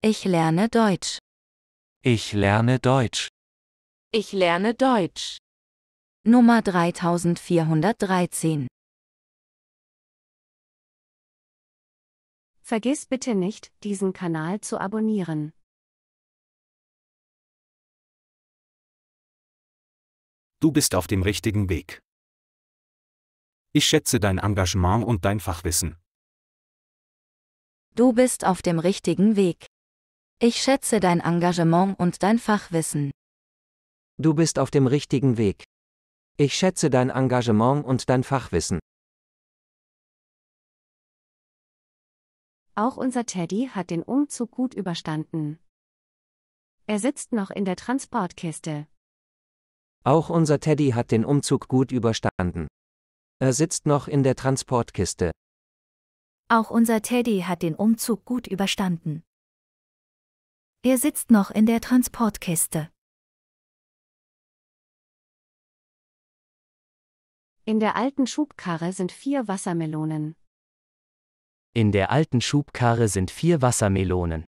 Ich lerne Deutsch. Ich lerne Deutsch. Ich lerne Deutsch. Nummer 3413. Vergiss bitte nicht, diesen Kanal zu abonnieren. Du bist auf dem richtigen Weg. Ich schätze dein Engagement und dein Fachwissen. Du bist auf dem richtigen Weg. Ich schätze dein Engagement und dein Fachwissen. Du bist auf dem richtigen Weg. Ich schätze dein Engagement und dein Fachwissen. Auch unser Teddy hat den Umzug gut überstanden. Er sitzt noch in der Transportkiste. Auch unser Teddy hat den Umzug gut überstanden. Er sitzt noch in der Transportkiste. Auch unser Teddy hat den Umzug gut überstanden. Er sitzt noch in der Transportkiste. In der alten Schubkarre sind vier Wassermelonen. In der alten Schubkarre sind vier Wassermelonen.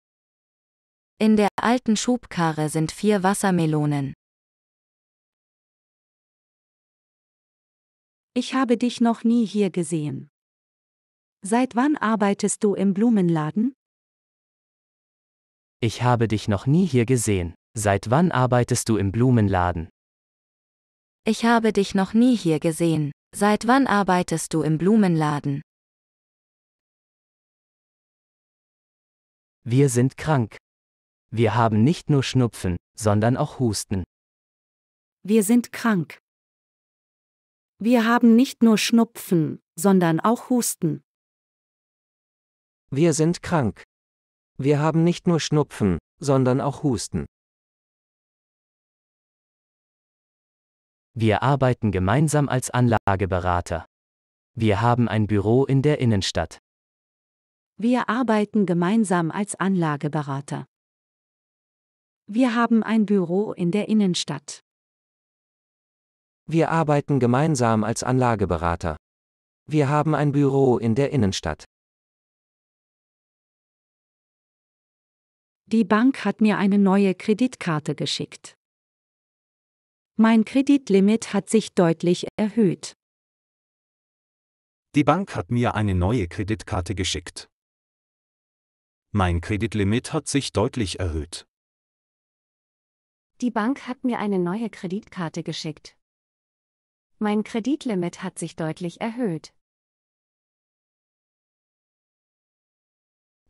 In der alten Schubkarre sind vier Wassermelonen. Ich habe dich noch nie hier gesehen. Seit wann arbeitest du im Blumenladen? Ich habe dich noch nie hier gesehen. Seit wann arbeitest du im Blumenladen? Ich habe dich noch nie hier gesehen. Seit wann arbeitest du im Blumenladen? Wir sind krank. Wir haben nicht nur Schnupfen, sondern auch Husten. Wir sind krank. Wir haben nicht nur Schnupfen, sondern auch Husten. Wir sind krank. Wir haben nicht nur Schnupfen, sondern auch Husten. Wir arbeiten gemeinsam als Anlageberater. Wir haben ein Büro in der Innenstadt. Wir arbeiten gemeinsam als Anlageberater. Wir haben ein Büro in der Innenstadt. Wir arbeiten gemeinsam als Anlageberater. Wir haben ein Büro in der Innenstadt. Die Bank hat mir eine neue Kreditkarte geschickt. Mein Kreditlimit hat sich deutlich erhöht. Die Bank hat mir eine neue Kreditkarte geschickt. Mein Kreditlimit hat sich deutlich erhöht. Die Bank hat mir eine neue Kreditkarte geschickt. Mein Kreditlimit hat sich deutlich erhöht.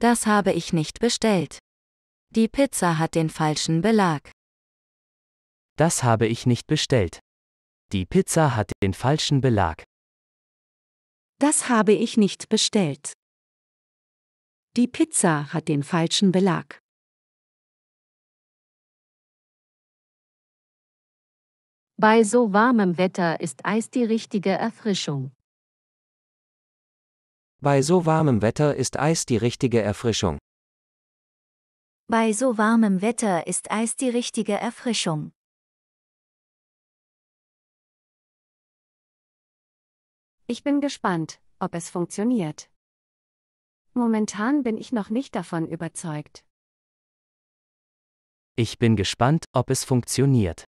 Das habe ich nicht bestellt. Die Pizza hat den falschen Belag. Das habe ich nicht bestellt. Die Pizza hat den falschen Belag. Das habe ich nicht bestellt. Die Pizza hat den falschen Belag. Bei so warmem Wetter ist Eis die richtige Erfrischung. Bei so warmem Wetter ist Eis die richtige Erfrischung. Bei so warmem Wetter ist Eis die richtige Erfrischung. Ich bin gespannt, ob es funktioniert. Momentan bin ich noch nicht davon überzeugt. Ich bin gespannt, ob es funktioniert.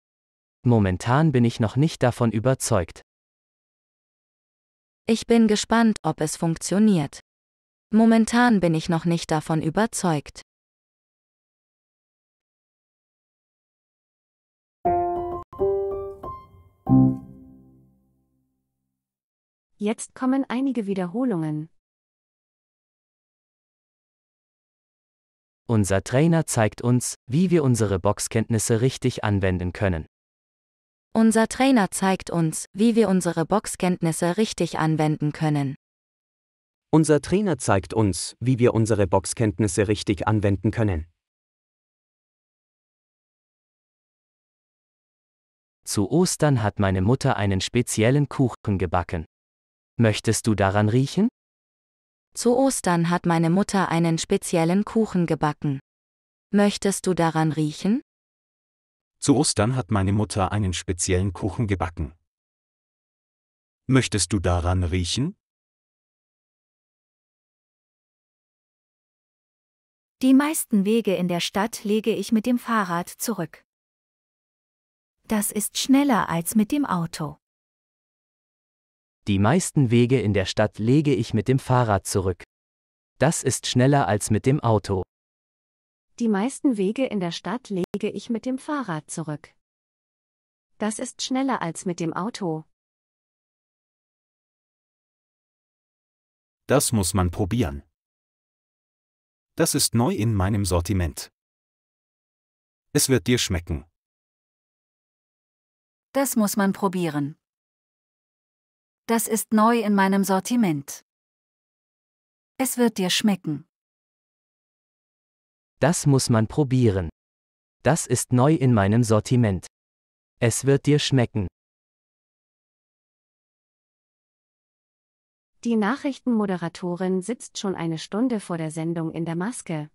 Momentan bin ich noch nicht davon überzeugt. Ich bin gespannt, ob es funktioniert. Momentan bin ich noch nicht davon überzeugt. Jetzt kommen einige Wiederholungen. Unser Trainer zeigt uns, wie wir unsere Boxkenntnisse richtig anwenden können. Unser Trainer zeigt uns, wie wir unsere Boxkenntnisse richtig anwenden können. Unser Trainer zeigt uns, wie wir unsere Boxkenntnisse richtig anwenden können. Zu Ostern hat meine Mutter einen speziellen Kuchen gebacken. Möchtest du daran riechen? Zu Ostern hat meine Mutter einen speziellen Kuchen gebacken. Möchtest du daran riechen? Zu Ostern hat meine Mutter einen speziellen Kuchen gebacken. Möchtest du daran riechen? Die meisten Wege in der Stadt lege ich mit dem Fahrrad zurück. Das ist schneller als mit dem Auto. Die meisten Wege in der Stadt lege ich mit dem Fahrrad zurück. Das ist schneller als mit dem Auto. Die meisten Wege in der Stadt lege ich mit dem Fahrrad zurück. Das ist schneller als mit dem Auto. Das muss man probieren. Das ist neu in meinem Sortiment. Es wird dir schmecken. Das muss man probieren. Das ist neu in meinem Sortiment. Es wird dir schmecken. Das muss man probieren. Das ist neu in meinem Sortiment. Es wird dir schmecken. Die Nachrichtenmoderatorin sitzt schon eine Stunde vor der Sendung in der Maske.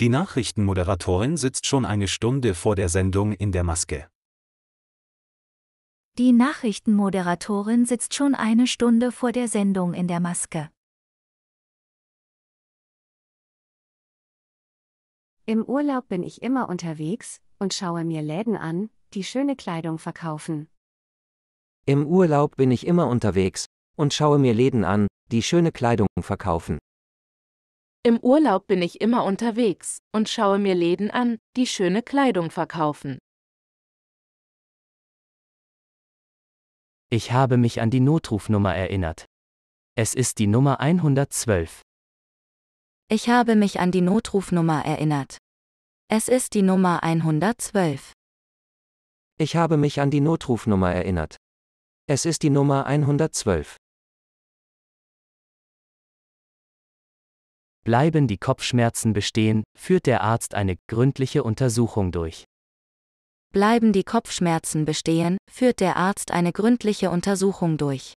Die Nachrichtenmoderatorin sitzt schon eine Stunde vor der Sendung in der Maske. Die Nachrichtenmoderatorin sitzt schon eine Stunde vor der Sendung in der Maske. Im Urlaub bin ich immer unterwegs und schaue mir Läden an, die schöne Kleidung verkaufen. Im Urlaub bin ich immer unterwegs und schaue mir Läden an, die schöne Kleidung verkaufen. Im Urlaub bin ich immer unterwegs und schaue mir Läden an, die schöne Kleidung verkaufen. Ich habe mich an die Notrufnummer erinnert. Es ist die Nummer 112. Ich habe mich an die Notrufnummer erinnert. Es ist die Nummer 112. Ich habe mich an die Notrufnummer erinnert. Es ist die Nummer 112. Bleiben die Kopfschmerzen bestehen, führt der Arzt eine gründliche Untersuchung durch. Bleiben die Kopfschmerzen bestehen, führt der Arzt eine gründliche Untersuchung durch.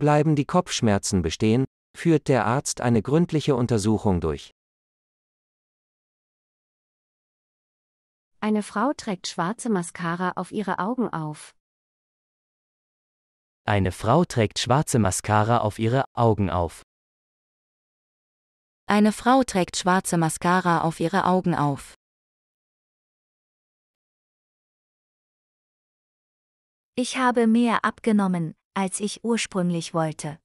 Bleiben die Kopfschmerzen bestehen, führt der Arzt eine gründliche Untersuchung durch. Eine Frau trägt schwarze Mascara auf ihre Augen auf. Eine Frau trägt schwarze Mascara auf ihre Augen auf. Eine Frau trägt schwarze Mascara auf ihre Augen auf. Ich habe mehr abgenommen, als ich ursprünglich wollte.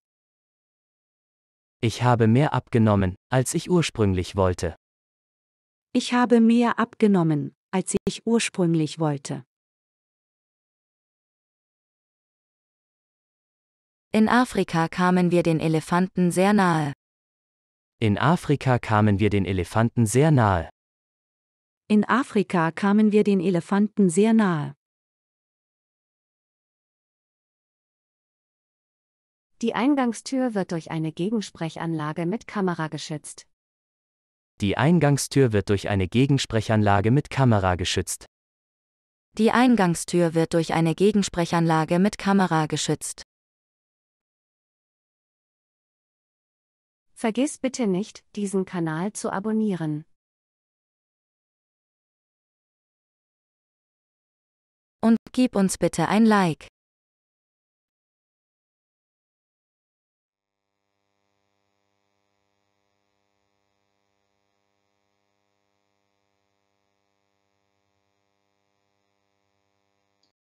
Ich habe mehr abgenommen, als ich ursprünglich wollte. Ich habe mehr abgenommen, als ich ursprünglich wollte. In Afrika kamen wir den Elefanten sehr nahe. In Afrika kamen wir den Elefanten sehr nahe. In Afrika kamen wir den Elefanten sehr nahe. Die Eingangstür wird durch eine Gegensprechanlage mit Kamera geschützt. Die Eingangstür wird durch eine Gegensprechanlage mit Kamera geschützt. Die Eingangstür wird durch eine Gegensprechanlage mit Kamera geschützt. Vergiss bitte nicht, diesen Kanal zu abonnieren. Und gib uns bitte ein Like.